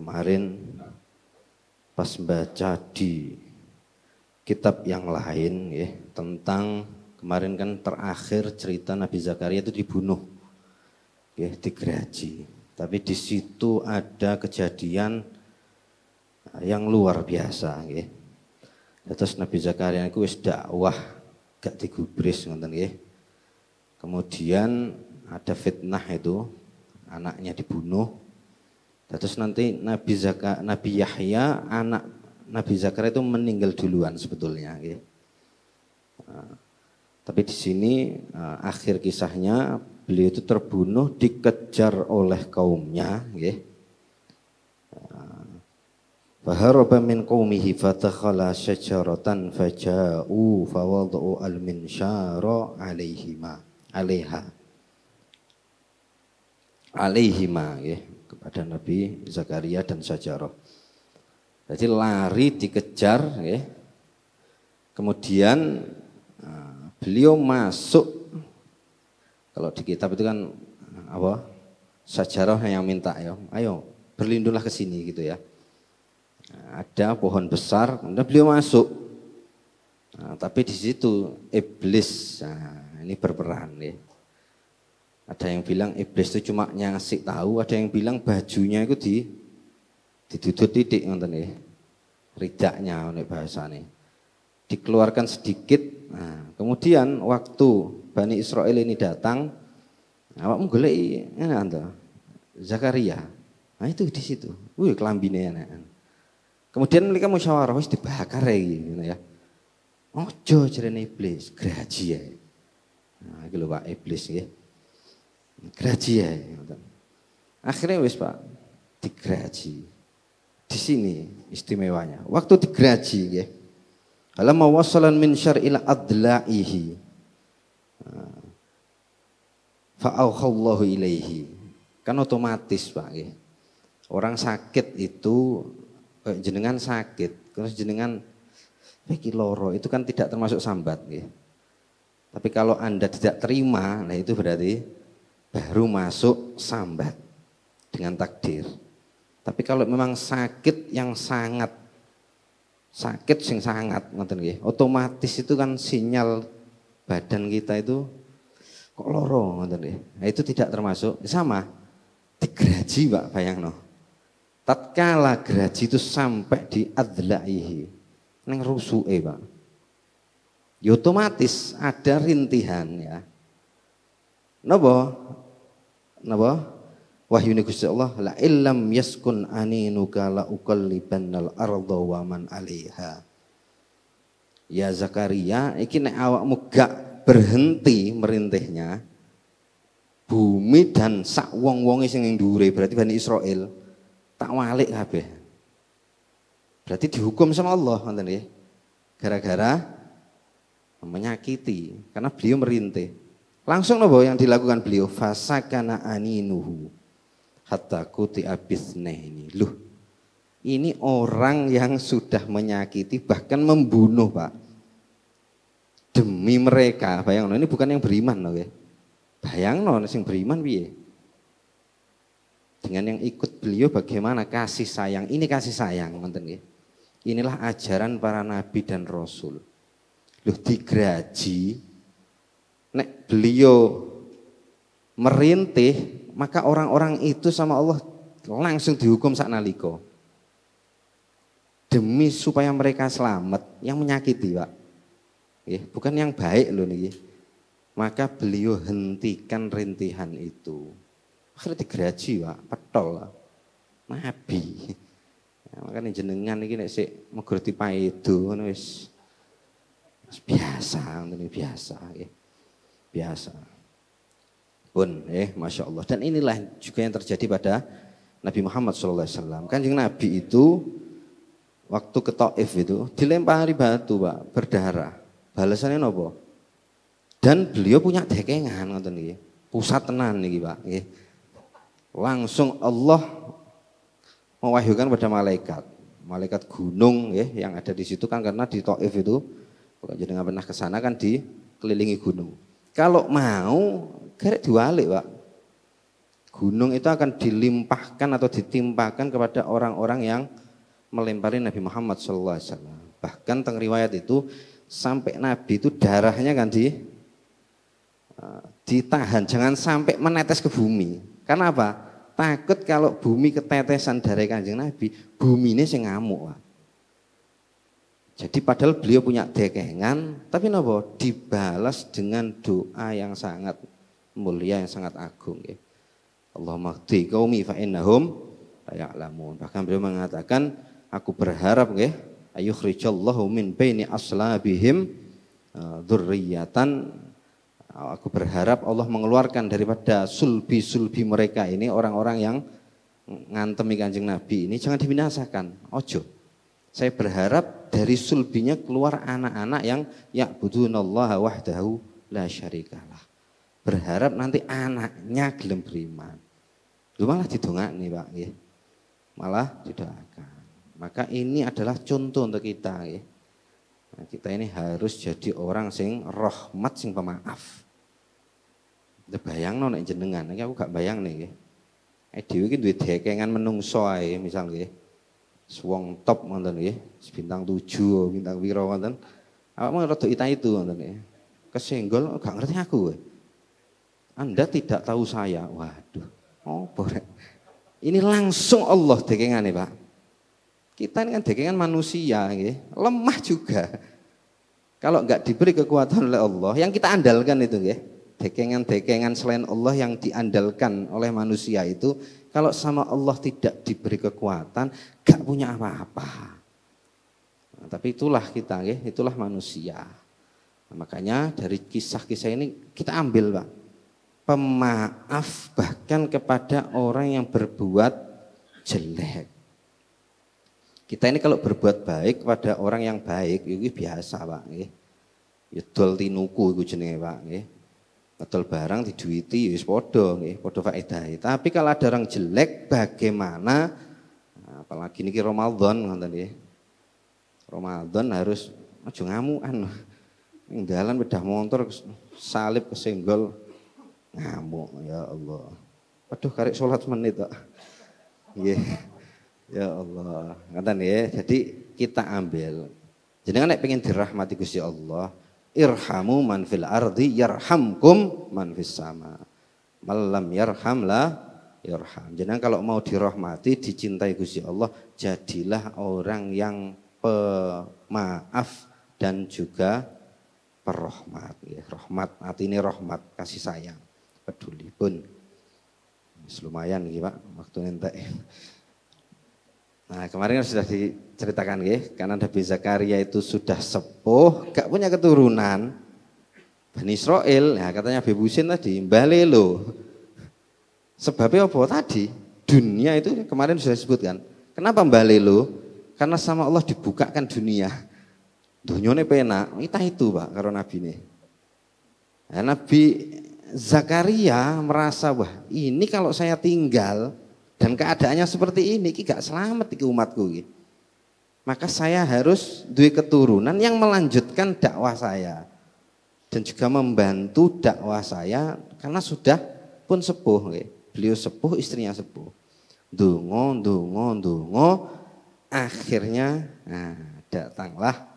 Kemarin pas baca di kitab yang lain ya tentang kemarin kan terakhir cerita Nabi Zakaria itu dibunuh ya digeraji. Tapi di situ ada kejadian eh, yang luar biasa ya. Terus Nabi Zakaria itu wis dakwah gak digubris ngoten ya. Kemudian ada fitnah itu, anaknya dibunuh. Nah, terus nanti Nabi Zaka, Nabi Yahya anak Nabi Zakaria itu meninggal duluan sebetulnya. Gitu. Nah, tapi di sini nah, akhir kisahnya beliau itu terbunuh dikejar oleh kaumnya. Gitu. Faharaba min qaumihi fatakhala syajaratan faja'u fawada'u al-minsyara alaihima alaiha alaihima ya ada Nabi Zakaria dan Sajarah. Jadi lari dikejar ya. Kemudian ah, beliau masuk kalau di kitab itu kan ah, apa? Sajarah yang minta ya, ayo berlindunglah ke sini gitu ya. Ah, ada pohon besar, kemudian beliau masuk. Nah, tapi di situ iblis nah, ini berperan ya. Ada yang bilang iblis itu cuma nyasik tahu, ada yang bilang bajunya itu di didudut titik ngoten nggih. Ridaknya bahasa bahasane. Dikeluarkan sedikit. Nah, kemudian waktu Bani Israel ini datang, awakmu golek ngene kan Zakaria. Nah itu di situ. Wih kelambine nih. Kan. Kemudian mereka musyawarah wis dibakar ya gitu ya. Ojo jarene iblis, graji ya. Nah, iki Pak iblis nggih. Ya. Graji ya. Akhirnya wis Pak, digraji. Di sini istimewanya. Waktu digraji ya. mau wasalan min syar'il adla'ihi. Fa'auhallahu ilaihi. Kan otomatis Pak ya. Orang sakit itu jenengan sakit, terus jenengan iki loro itu kan tidak termasuk sambat ya. Tapi kalau Anda tidak terima, nah itu berarti baru masuk sambat dengan takdir. Tapi kalau memang sakit yang sangat sakit sing sangat ngoten nggih, otomatis itu kan sinyal badan kita itu kok loro ngoten nggih. Nah, itu tidak termasuk sama digeraji Pak bayangno. Tatkala geraji itu sampai di adlaihi neng rusuke Pak. Ya otomatis ada rintihan ya Napa? Napa? Wahyu ni Gusti Allah la illam yaskun aninuka la uqallibannal ardo wa man alaiha. Ya Zakaria, iki nek awakmu gak berhenti merintihnya bumi dan sak wong-wonge sing ing berarti Bani Israel tak walik kabeh. Berarti dihukum sama Allah ngoten nggih. Gara-gara menyakiti karena beliau merintih. Langsung nopo yang dilakukan beliau fasakana aninuhu hatta kuti abisne ini. Loh, ini orang yang sudah menyakiti bahkan membunuh pak. Demi mereka, bayang ini bukan yang beriman loh ya. Bayang no, yang beriman biye Dengan yang ikut beliau bagaimana kasih sayang. Ini kasih sayang, nonton ya. Inilah ajaran para nabi dan rasul. Loh, digraji nek beliau merintih, maka orang-orang itu sama Allah langsung dihukum sak naliko. Demi supaya mereka selamat, yang menyakiti, Pak. Ya, bukan yang baik loh nih. Maka beliau hentikan rintihan itu. Akhirnya digeraji, Pak, petol Nabi. Ya, makanya jenengan ini nek sik megurti pak itu biasa, ini biasa ya biasa. Pun, eh, masya Allah. Dan inilah juga yang terjadi pada Nabi Muhammad SAW. Kanjeng Nabi itu waktu ke Taif itu dilempari batu pak berdarah. Balasannya nopo. Dan beliau punya dekengan ngoten nih, Pusat tenan nih pak. Eh. Langsung Allah mewahyukan pada malaikat. Malaikat gunung ya yang ada di situ kan karena di Taif itu kalau jadi nggak pernah kesana sana kan dikelilingi gunung kalau mau, kerek diwalik Pak. Gunung itu akan dilimpahkan atau ditimpahkan kepada orang-orang yang melempari Nabi Muhammad Alaihi Wasallam. Bahkan teng riwayat itu sampai Nabi itu darahnya kan di eh, ditahan, jangan sampai menetes ke bumi. Karena apa? Takut kalau bumi ketetesan darah kanjeng Nabi, bumi ini sih ngamuk. Pak. Jadi padahal beliau punya dekengan, tapi nopo dibalas dengan doa yang sangat mulia, yang sangat agung. Ya. Allahumma di kaumi fa layaklamun. Bahkan beliau mengatakan, aku berharap ya, ayukhrijallahu min baini aslabihim e, aku berharap Allah mengeluarkan daripada sulbi-sulbi mereka ini orang-orang yang ngantemi kanjeng Nabi ini jangan dibinasakan ojo saya berharap dari sulbinya keluar anak-anak yang ya ya'budunallaha wahdahu la syarikalah. Berharap nanti anaknya gelem beriman. Lu malah didongak nih Pak ya. Malah akan. Maka ini adalah contoh untuk kita ya. Nah, kita ini harus jadi orang sing rahmat sing pemaaf. Kita bayang nek jenengan, nek aku gak bayang nih. Ya. Eh dewi duit hekengan dekengan menungso ae misal suwong top ngonten nggih, bintang 7, bintang piro ngoten. Awakmu rada ita itu ngonten nggih. Kesenggol gak ngerti aku kowe. Anda tidak tahu saya. Waduh, opo boleh, Ini langsung Allah dekengane, ya, Pak. Kita ini kan dekengan manusia nggih, lemah juga. Kalau nggak diberi kekuatan oleh Allah, yang kita andalkan itu nggih, dekengan-dekengan selain Allah yang diandalkan oleh manusia itu kalau sama Allah tidak diberi kekuatan, gak punya apa-apa. Nah, tapi itulah kita, ya. itulah manusia. Nah, makanya dari kisah-kisah ini kita ambil, Pak. Pemaaf bahkan kepada orang yang berbuat jelek. Kita ini kalau berbuat baik kepada orang yang baik, itu biasa, Pak. Ya. Yudol tinuku itu jenenge, Pak. Ya betul barang diduiti ya padha nggih padha faedahe tapi kalau ada orang jelek bagaimana nah, apalagi niki Ramadan ngoten nggih Ramadan harus aja ngamukan ning dalan bedah motor salib kesenggol ngamuk ya Allah Waduh, karek sholat menit kok nggih ya Allah ngoten nggih jadi kita ambil jenengan nek pengen dirahmati Gusti Allah irhamu man fil ardi yarhamkum man fis sama. Malam yarham la yarham. Jadi kalau mau dirahmati, dicintai Gusti Allah, jadilah orang yang pemaaf dan juga perohmat. Ya, rahmat, hati ini rahmat, kasih sayang, peduli pun. Lumayan gitu Pak, waktu nanti. Nah kemarin kan sudah diceritakan ya, karena Nabi Zakaria itu sudah sepuh, gak punya keturunan. Bani Israel, ya katanya Nabi Husin tadi, mbak lo. Sebabnya apa tadi? Dunia itu kemarin sudah disebutkan. Kenapa mbak lo? Karena sama Allah dibukakan dunia. Dunyone penak, kita itu pak, karena Nabi ini. Nah, Nabi Zakaria merasa, wah ini kalau saya tinggal, dan keadaannya seperti ini, ini gak selamat iki umatku Ini. Maka saya harus duit keturunan yang melanjutkan dakwah saya dan juga membantu dakwah saya karena sudah pun sepuh Ini. Beliau sepuh, istrinya sepuh. Dungo, dungo, dungo. Akhirnya nah, datanglah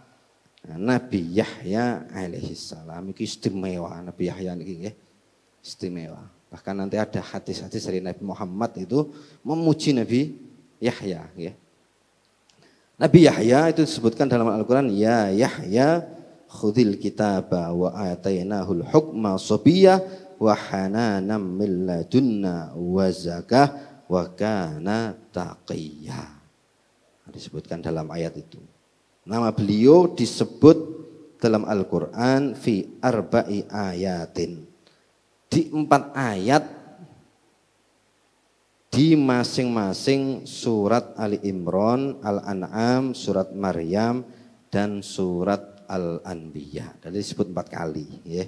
Nabi Yahya Alaihissalam. salam iki istimewa Nabi Yahya ini. istimewa Bahkan nanti ada hadis-hadis dari Nabi Muhammad itu memuji Nabi Yahya. Ya. Nabi Yahya itu disebutkan dalam Al-Quran, Ya Yahya khudil kitaba wa atainahul hukma sobiyah wa hananam milladunna wa zakah wa kana taqiyah. Disebutkan dalam ayat itu. Nama beliau disebut dalam Al-Quran fi arba'i ayatin di empat ayat di masing-masing surat Ali Imran, Al-An'am, surat Maryam, dan surat Al-Anbiya. Jadi disebut empat kali. Ya.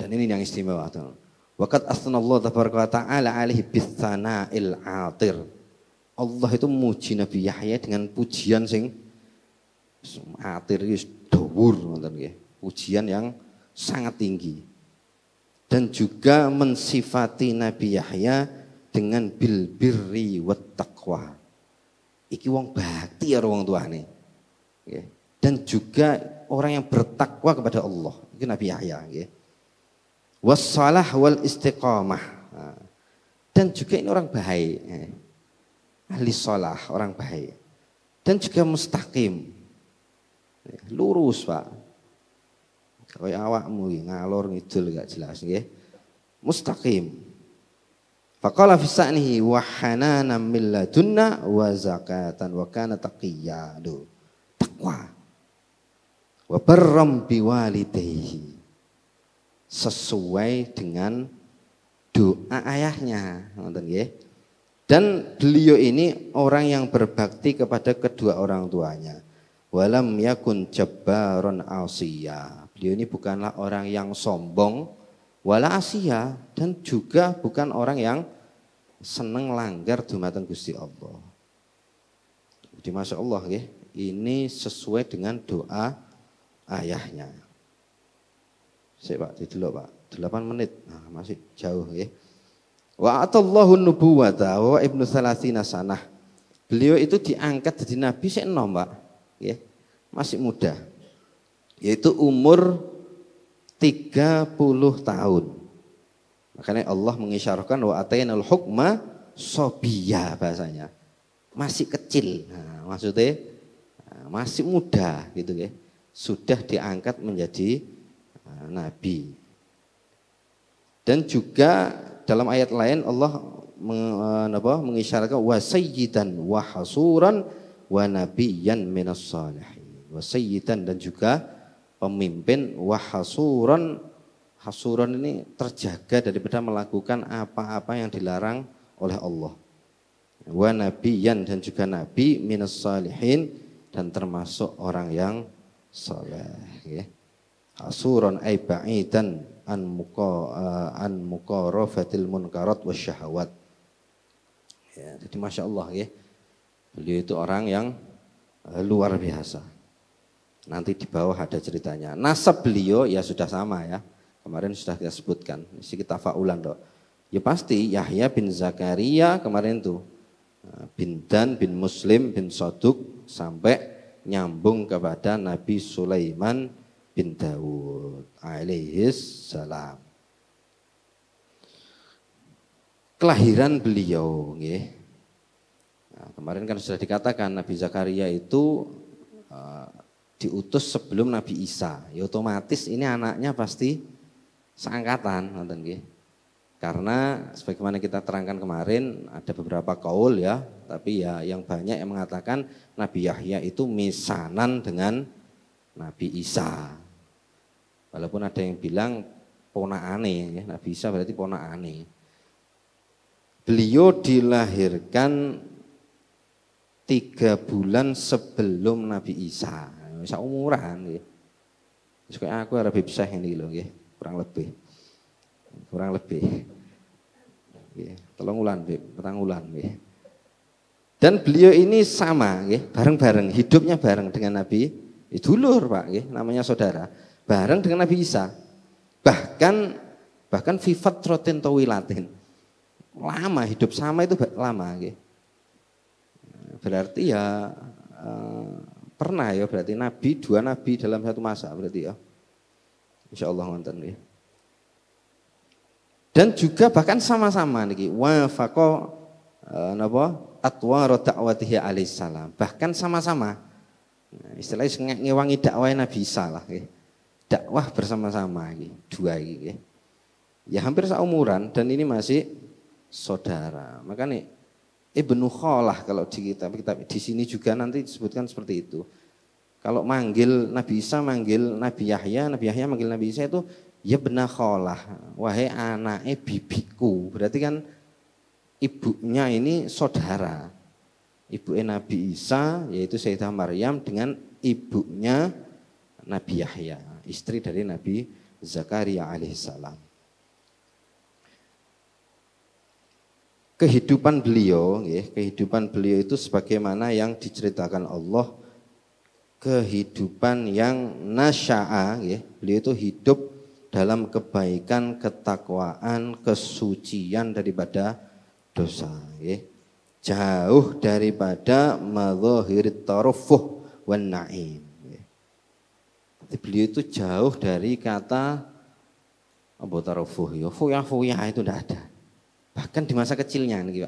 Dan ini yang istimewa. Wakat asnallahu ta'ala alihi bisana'il atir. Allah itu muji Nabi Yahya dengan pujian sing atir ya, itu dhuwur ya. Pujian yang sangat tinggi dan juga mensifati Nabi Yahya dengan bil birri wat Iki wong bakti ya wong tuane. Dan juga orang yang bertakwa kepada Allah. Itu Nabi Yahya. Wassalah wal istiqamah. Dan juga ini orang baik. Ahli sholah, orang baik. Dan juga mustaqim. Lurus Pak awak awakmu ngalor ngidul gak jelas nggih. Mustaqim. Faqala fi sa'nihi wa hananan min ladunna wa zakatan wa kana taqiyya. Takwa. Wa barram biwalidayhi. Sesuai dengan doa ayahnya, ngoten nggih. Dan beliau ini orang yang berbakti kepada kedua orang tuanya. Walam yakun jabbaron ausia Beliau ini bukanlah orang yang sombong, wala asia, dan juga bukan orang yang seneng langgar dumateng Gusti Allah. Jadi Masya Allah ya, ini sesuai dengan doa ayahnya. Saya Pak, dulu Pak, 8 menit, nah, masih jauh ya. Wa atallahu nubuwata wa ibnu salatina sanah. Beliau itu diangkat jadi nabi saya enam Pak. Ya, masih muda yaitu umur 30 tahun. Makanya Allah mengisyarahkan wa atainal hukma sobia bahasanya. Masih kecil. Nah, maksudnya nah, masih muda gitu ya. Sudah diangkat menjadi nah, nabi. Dan juga dalam ayat lain Allah eh, mengisyaratkan sayyidan wa hasuran wa nabiyyan minas salihin. sayyidan dan juga pemimpin wahasuron hasuron ini terjaga daripada melakukan apa-apa yang dilarang oleh Allah wa nabiyan dan juga nabi minas salihin dan termasuk orang yang soleh ya. hasuron ay ba'idan an muka eh, an muqarafatil munkarat ya, jadi masya Allah ya beliau itu orang yang eh, luar biasa Nanti di bawah ada ceritanya. Nasab beliau ya sudah sama ya. Kemarin sudah kita sebutkan. ini kita faulan dok. Ya pasti Yahya bin Zakaria kemarin tuh. Eh, bin Dan bin Muslim bin Soduk sampai nyambung kepada Nabi Sulaiman bin Dawud alaihis salam. Kelahiran beliau, nih Nah, kemarin kan sudah dikatakan Nabi Zakaria itu eh, diutus sebelum Nabi Isa. Ya otomatis ini anaknya pasti seangkatan, nonton gih. Karena sebagaimana kita terangkan kemarin ada beberapa kaul ya, tapi ya yang banyak yang mengatakan Nabi Yahya itu misanan dengan Nabi Isa. Walaupun ada yang bilang aneh, ya, Nabi Isa berarti pona aneh. Beliau dilahirkan tiga bulan sebelum Nabi Isa bisa umuran gitu. Suka aku harap bisa ini loh, gitu. kurang lebih. Kurang lebih. tolong Tolong ulan, petang ulan. Gitu. Dan beliau ini sama bareng bareng-bareng, hidupnya bareng dengan Nabi dulur Pak gitu. namanya saudara, bareng dengan Nabi Isa. Bahkan bahkan vivat rotin latin. Lama hidup sama itu lama Gitu. Berarti ya eh, Pernah ya berarti nabi, dua nabi dalam satu masa berarti ya. Insya Allah nonton ya. Dan juga bahkan sama-sama niki wafaqo e, napa atwar dakwatihi alaihi salam. Bahkan sama-sama nah, istilahnya ngewangi dakwah Nabi salah ya. Dakwah bersama-sama nih dua iki ya. ya hampir seumuran dan ini masih saudara. Makanya Ibnu Kholah kalau di kitab, kitab di sini juga nanti disebutkan seperti itu. Kalau manggil Nabi Isa manggil Nabi Yahya, Nabi Yahya manggil Nabi Isa itu ya benar Kholah. wahai anak e bibiku. Berarti kan ibunya ini saudara. Ibu Nabi Isa yaitu Sayyidah Maryam dengan ibunya Nabi Yahya, istri dari Nabi Zakaria alaihissalam. kehidupan beliau, ya, kehidupan beliau itu sebagaimana yang diceritakan Allah kehidupan yang nasya'a, ya, beliau itu hidup dalam kebaikan, ketakwaan, kesucian daripada dosa, ya. jauh daripada mazohir tarufuh wan na'im. jadi Beliau itu jauh dari kata Abu Tarufuh, ya, fuyah-fuyah itu tidak ada bahkan di masa kecilnya nih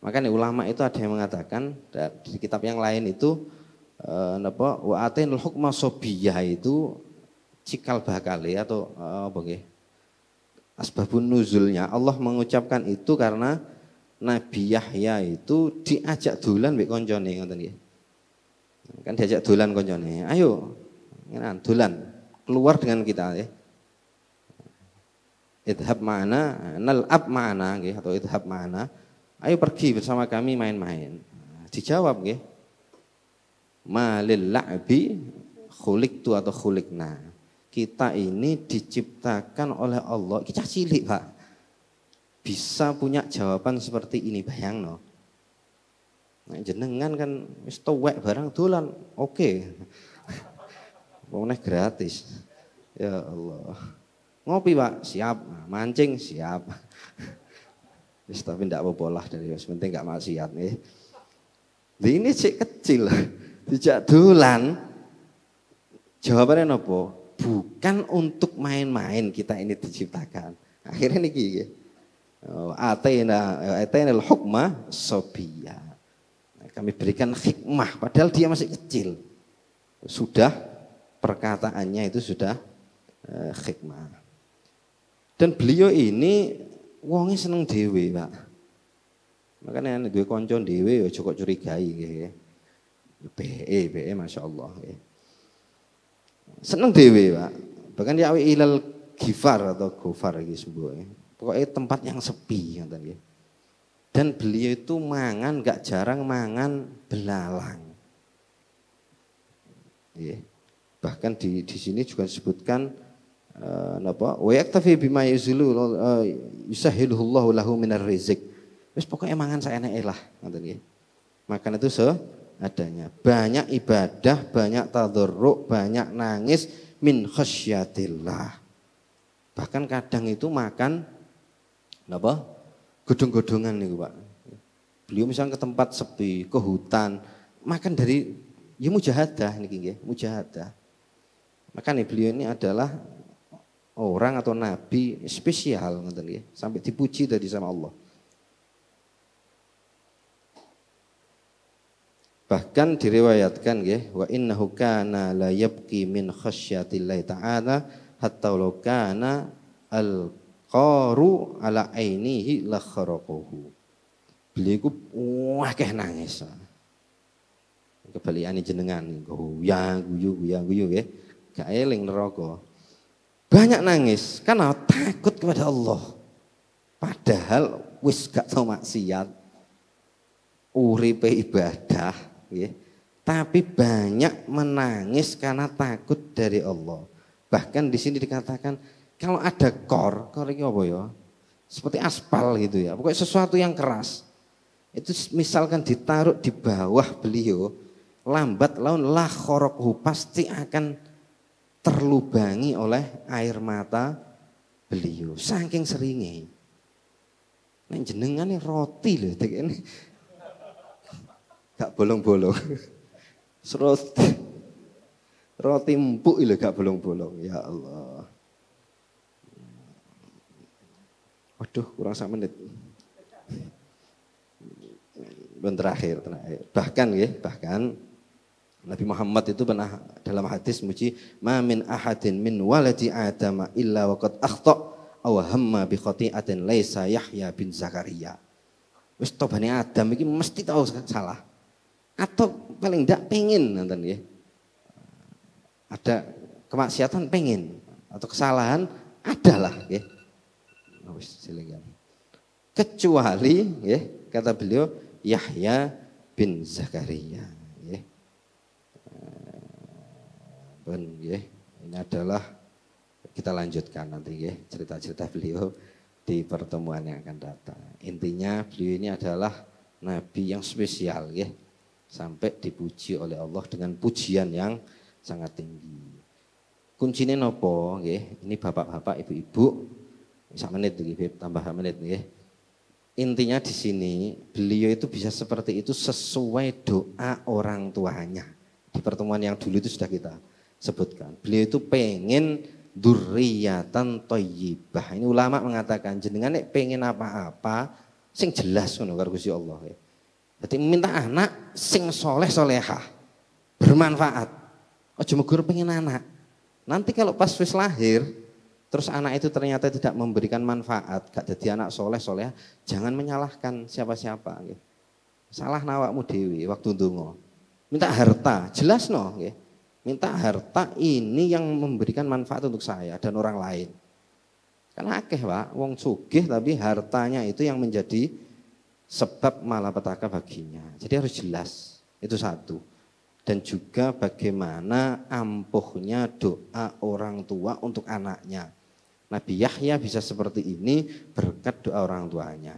Pak ya. nih, ulama itu ada yang mengatakan di kitab yang lain itu apa eh, napa wa hukma sobiyah itu cikal bakale ya, atau eh, apa nggih? Asbabun nuzulnya Allah mengucapkan itu karena Nabi Yahya itu diajak dolan mbek koncone ngoten nggih. Kan diajak dolan koncone. Ayo, dolan keluar dengan kita ya idhab nal nal'ab mana? gitu atau idhab mana? Ayo pergi bersama kami main-main. Nah, dijawab gitu Malil la'bi khulik tu atau khulikna. Kita ini diciptakan oleh Allah. Kita cilik, Pak. Bisa punya jawaban seperti ini, bayang no. Nah, jenengan kan wis tuwek barang dolan. Oke. Okay. gratis. Ya Allah. Ngopi pak, siap. Nah, mancing, siap. tapi ndak bolah dari yang penting nggak maksiat nih. Di ini cek kecil, tidak dolan. Jawabannya nopo, bukan untuk main-main kita ini diciptakan. Akhirnya nih gini. Oh, atena atena hukma sobia. Nah, kami berikan hikmah padahal dia masih kecil. Sudah perkataannya itu sudah eh, hikmah. Dan beliau ini wongnya seneng dewi Pak. Makanya nek gue koncon dewi, ya cukup curigai gitu ya. BE, BE Masya Allah. Ya. Seneng dewi Pak. Bahkan dia awi ilal gifar atau gofar gitu sebuah. Pokoknya tempat yang sepi ngoten Dan beliau itu mangan gak jarang mangan belalang. Ya. Bahkan di di sini juga disebutkan napa eh, wa yaktafi bima yuzilu eh, yusahhiluhu lahu minar rizq. Wis pokoke mangan saeneke lah ngoten nggih. Makan itu adanya Banyak ibadah, banyak tadharruk, banyak nangis min khasyatillah. Bahkan kadang itu makan napa? Gedung-gedungan niku, Pak. Beliau misalnya ke tempat sepi, ke hutan, makan dari ya mujahadah niki nggih, mujahadah. Maka nih beliau ini adalah orang atau nabi spesial ngoten nggih, sampai dipuji tadi sama Allah. Bahkan diriwayatkan nggih, wa innahu kana la yabki min khasyatillahi ta'ala hatta law kana al qaru ala ainihi la kharaquhu Beliau wah keh nangis. Kebaliane jenengan goyang guyu goyang guyu nggih. Gak eling neraka. Banyak nangis karena takut kepada Allah. Padahal wis gak tau maksiat. Uripe ibadah, ya. Tapi banyak menangis karena takut dari Allah. Bahkan di sini dikatakan kalau ada kor, kor ini apa ya? Seperti aspal gitu ya. Pokoknya sesuatu yang keras. Itu misalkan ditaruh di bawah beliau, lambat laun lah korokhu pasti akan terlubangi oleh air mata beliau. Saking seringi. Nek jenengan roti lho ini. Gak bolong-bolong. Roti, roti empuk lho gak bolong-bolong. Ya Allah. Waduh, kurang satu menit. Bentar terakhir, terakhir. Bahkan ya, bahkan Nabi Muhammad itu pernah dalam hadis muji mamin ahadin min waladi adama illa waqad akhta aw hamma bi khati'atin laisa Yahya bin Zakaria. Wis tobane Adam iki mesti tahu salah. Atau paling ndak pengin nonton ya. Ada kemaksiatan pengin atau kesalahan adalah oh, ya. Wis Kecuali ya kata beliau Yahya bin Zakaria pun Ini adalah kita lanjutkan nanti cerita-cerita beliau di pertemuan yang akan datang. Intinya beliau ini adalah nabi yang spesial Sampai dipuji oleh Allah dengan pujian yang sangat tinggi. Kuncinya nopo Ini bapak-bapak, ibu-ibu bisa menit lagi, tambah menit nggih intinya di sini beliau itu bisa seperti itu sesuai doa orang tuanya. Di pertemuan yang dulu itu sudah kita sebutkan. Beliau itu pengen duriatan toyibah. Ini ulama mengatakan jenengan nek pengen apa-apa sing jelas ngono karo Gusti Allah. Jadi ya. minta anak sing soleh solehah bermanfaat. oh cuma guru pengen anak. Nanti kalau pas wis lahir terus anak itu ternyata tidak memberikan manfaat, gak jadi anak soleh soleh, jangan menyalahkan siapa-siapa. Salah nawakmu dewi waktu dungo. Minta harta, jelas no. Gitu Minta harta ini yang memberikan manfaat untuk saya dan orang lain. Karena akeh pak, wong sugih tapi hartanya itu yang menjadi sebab malapetaka baginya. Jadi harus jelas, itu satu. Dan juga bagaimana ampuhnya doa orang tua untuk anaknya. Nabi Yahya bisa seperti ini berkat doa orang tuanya.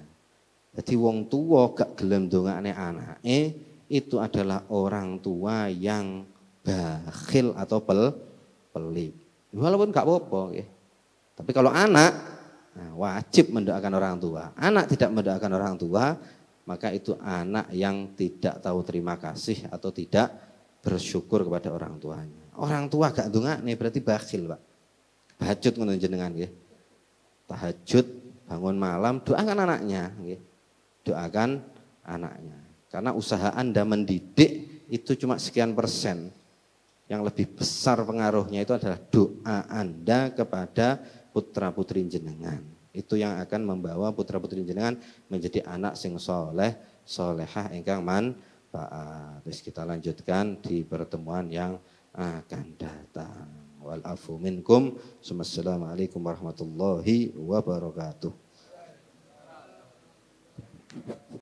Jadi wong tua gak gelem dongane eh itu adalah orang tua yang bakhil atau pel pelit. Walaupun nggak apa-apa, ya. tapi kalau anak nah, wajib mendoakan orang tua. Anak tidak mendoakan orang tua, maka itu anak yang tidak tahu terima kasih atau tidak bersyukur kepada orang tuanya. Orang tua gak dungak nih berarti bakhil pak. Bacut ngono jenengan ya. Tahajud bangun malam doakan anaknya, ya. doakan anaknya. Karena usaha anda mendidik itu cuma sekian persen yang lebih besar pengaruhnya itu adalah doa Anda kepada putra-putri jenengan. Itu yang akan membawa putra-putri jenengan menjadi anak sing soleh, solehah engkang man Terus kita lanjutkan di pertemuan yang akan datang. Walafu minkum. Assalamualaikum warahmatullahi wabarakatuh.